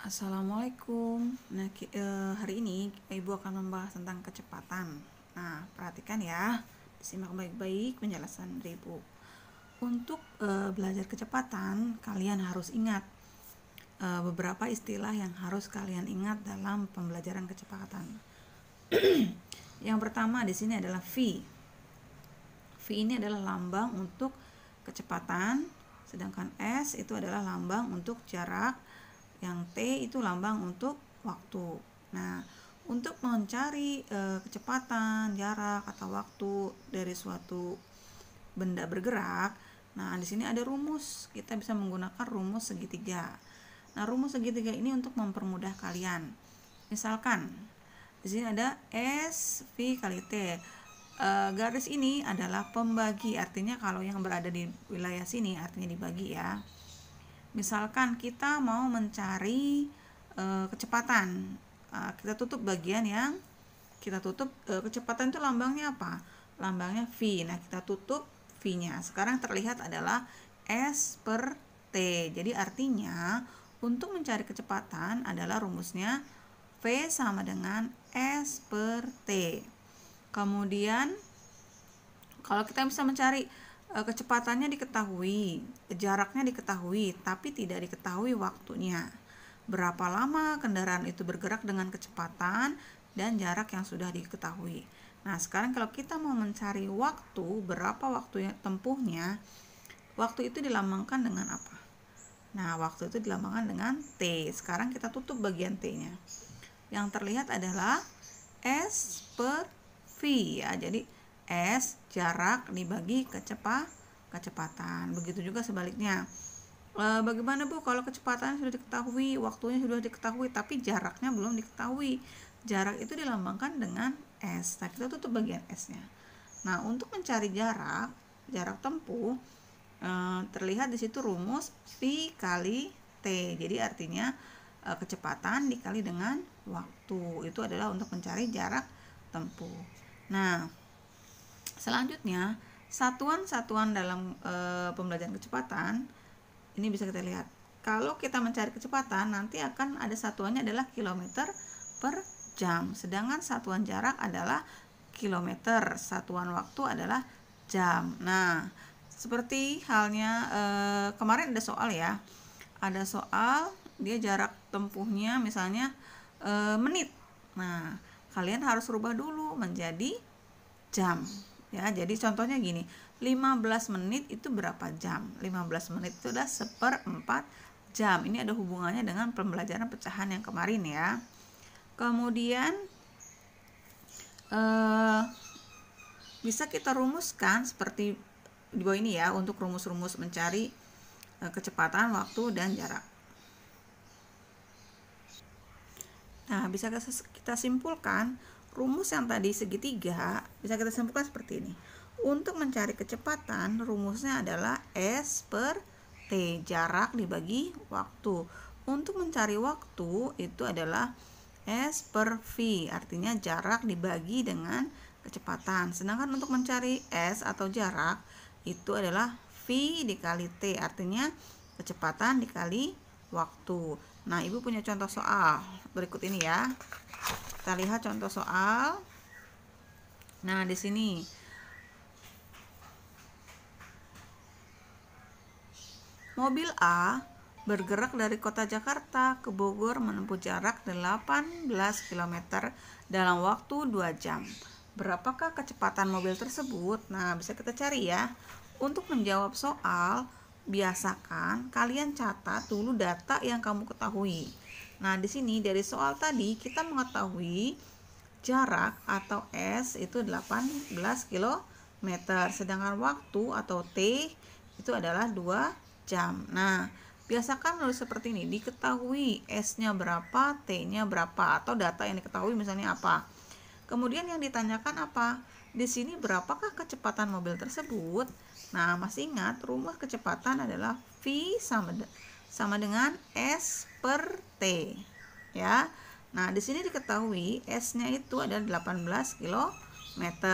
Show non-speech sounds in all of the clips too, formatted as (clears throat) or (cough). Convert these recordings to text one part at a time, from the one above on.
Assalamualaikum. Nah, eh, hari ini Ibu akan membahas tentang kecepatan. Nah, perhatikan ya, simak baik-baik penjelasan dari Ibu. Untuk uh, belajar kecepatan, kalian harus ingat uh, beberapa istilah yang harus kalian ingat dalam pembelajaran kecepatan. (clears throat) yang pertama di sini adalah V. V ini adalah lambang untuk kecepatan, sedangkan S itu adalah lambang untuk jarak yang T itu lambang untuk waktu nah untuk mencari e, kecepatan jarak atau waktu dari suatu benda bergerak nah di sini ada rumus kita bisa menggunakan rumus segitiga nah rumus segitiga ini untuk mempermudah kalian misalkan di sini ada S V kali T e, garis ini adalah pembagi artinya kalau yang berada di wilayah sini artinya dibagi ya misalkan kita mau mencari e, kecepatan e, kita tutup bagian yang kita tutup e, kecepatan itu lambangnya apa lambangnya v nah kita tutup v nya sekarang terlihat adalah s per t jadi artinya untuk mencari kecepatan adalah rumusnya v sama dengan s per t kemudian kalau kita bisa mencari Eh, kecepatannya diketahui, jaraknya diketahui, tapi tidak diketahui waktunya. Berapa lama kendaraan itu bergerak dengan kecepatan dan jarak yang sudah diketahui. Nah, sekarang kalau kita mau mencari waktu, berapa waktu yang tempuhnya, waktu itu dilambangkan dengan apa? Nah, waktu itu dilambangkan dengan T. Sekarang kita tutup bagian T-nya. Yang terlihat adalah S per V ya. Jadi S jarak dibagi kecepat kecepatan. Begitu juga sebaliknya. E, bagaimana Bu kalau kecepatan sudah diketahui, waktunya sudah diketahui tapi jaraknya belum diketahui. Jarak itu dilambangkan dengan S. Nah, kita tutup bagian S-nya. Nah, untuk mencari jarak, jarak tempuh e, terlihat di situ rumus v kali T. Jadi artinya e, kecepatan dikali dengan waktu. Itu adalah untuk mencari jarak tempuh. Nah, Selanjutnya, satuan-satuan dalam e, pembelajaran kecepatan ini bisa kita lihat. Kalau kita mencari kecepatan, nanti akan ada satuannya adalah kilometer per jam. Sedangkan satuan jarak adalah kilometer, satuan waktu adalah jam. Nah, seperti halnya e, kemarin ada soal ya. Ada soal dia jarak tempuhnya misalnya e, menit. Nah, kalian harus rubah dulu menjadi jam ya jadi contohnya gini 15 menit itu berapa jam 15 menit itu sudah seperempat jam ini ada hubungannya dengan pembelajaran pecahan yang kemarin ya kemudian eh, bisa kita rumuskan seperti di bawah ini ya untuk rumus-rumus mencari eh, kecepatan waktu dan jarak nah bisa kita simpulkan Rumus yang tadi segitiga bisa kita simpulkan seperti ini. Untuk mencari kecepatan, rumusnya adalah S per T, jarak dibagi waktu. Untuk mencari waktu, itu adalah S per V, artinya jarak dibagi dengan kecepatan. Sedangkan untuk mencari S atau jarak, itu adalah V dikali T, artinya kecepatan dikali waktu. Nah, Ibu punya contoh soal berikut ini ya. Kita lihat contoh soal. Nah, di sini mobil A bergerak dari kota Jakarta ke Bogor menempuh jarak 18 km dalam waktu 2 jam. Berapakah kecepatan mobil tersebut? Nah, bisa kita cari ya. Untuk menjawab soal, biasakan kalian catat dulu data yang kamu ketahui. Nah, di sini dari soal tadi kita mengetahui jarak atau S itu 18 km, sedangkan waktu atau T itu adalah 2 jam. Nah, biasakan menulis seperti ini, diketahui S-nya berapa, T-nya berapa atau data yang diketahui misalnya apa. Kemudian yang ditanyakan apa? Di sini berapakah kecepatan mobil tersebut? Nah, masih ingat rumah kecepatan adalah V sama sama dengan S per T ya. Nah, di sini diketahui S-nya itu adalah 18 km,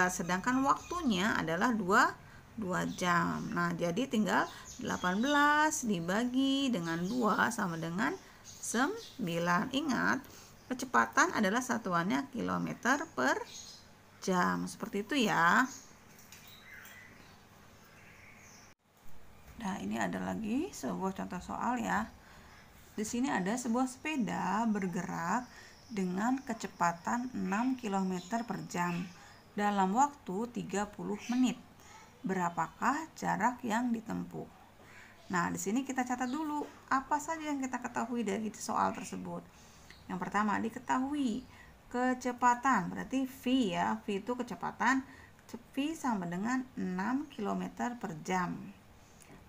sedangkan waktunya adalah 2 2 jam. Nah, jadi tinggal 18 dibagi dengan 2 sama dengan 9. Ingat, kecepatan adalah satuannya kilometer per jam. Seperti itu ya. Nah, ini ada lagi sebuah contoh soal ya. Di sini ada sebuah sepeda bergerak dengan kecepatan 6 km per jam dalam waktu 30 menit. Berapakah jarak yang ditempuh? Nah, di sini kita catat dulu apa saja yang kita ketahui dari soal tersebut. Yang pertama diketahui kecepatan, berarti V ya, V itu kecepatan, V sama dengan 6 km per jam.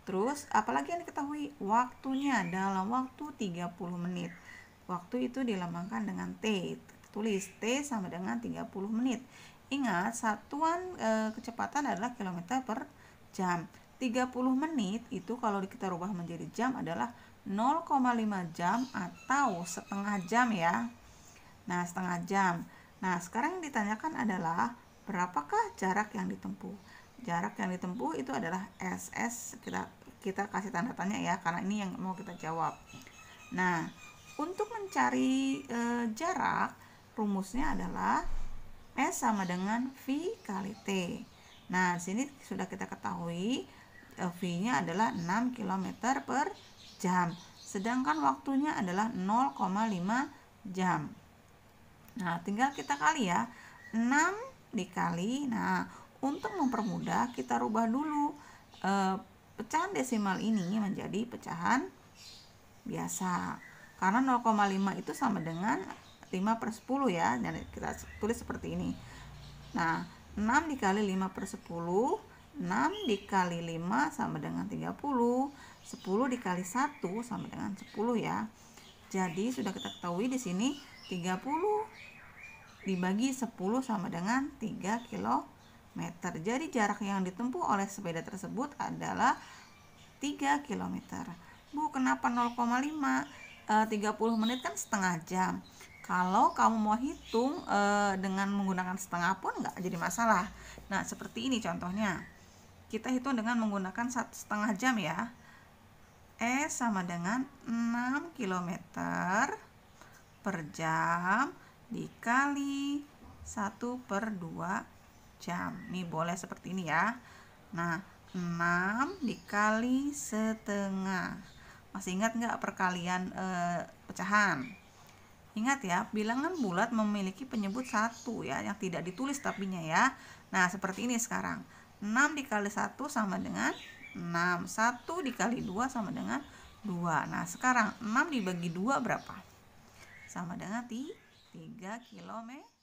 Terus, apalagi yang diketahui waktunya dalam waktu 30 menit. Waktu itu dilambangkan dengan T. Tulis T sama dengan 30 menit. Ingat, satuan e, kecepatan adalah kilometer per jam. 30 menit itu kalau kita rubah menjadi jam adalah 0,5 jam atau setengah jam ya. Nah, setengah jam. Nah, sekarang yang ditanyakan adalah berapakah jarak yang ditempuh? jarak yang ditempuh itu adalah SS kita kita kasih tanda tanya ya karena ini yang mau kita jawab nah untuk mencari e, jarak rumusnya adalah S sama dengan V kali T nah sini sudah kita ketahui e, eh, V nya adalah 6 km per jam sedangkan waktunya adalah 0,5 jam nah tinggal kita kali ya 6 dikali nah untuk mempermudah kita rubah dulu e, pecahan desimal ini menjadi pecahan biasa karena 0,5 itu sama dengan 5 per 10 ya dan kita tulis seperti ini nah 6 dikali 5 per 10 6 dikali 5 sama dengan 30 10 dikali 1 sama dengan 10 ya jadi sudah kita ketahui di sini 30 dibagi 10 sama dengan 3 kilo meter. Jadi jarak yang ditempuh oleh sepeda tersebut adalah 3 km. Bu, kenapa 0,5? E, 30 menit kan setengah jam. Kalau kamu mau hitung e, dengan menggunakan setengah pun nggak jadi masalah. Nah, seperti ini contohnya. Kita hitung dengan menggunakan setengah jam ya. E sama dengan 6 km per jam dikali 1 per 2 jam. Ini boleh seperti ini ya. Nah, 6 dikali setengah. Masih ingat nggak perkalian e, pecahan? Ingat ya, bilangan bulat memiliki penyebut satu ya, yang tidak ditulis tapinya ya. Nah, seperti ini sekarang. 6 dikali 1 sama dengan 6. 1 dikali 2 sama dengan 2. Nah, sekarang 6 dibagi 2 berapa? Sama dengan 3 kilometer.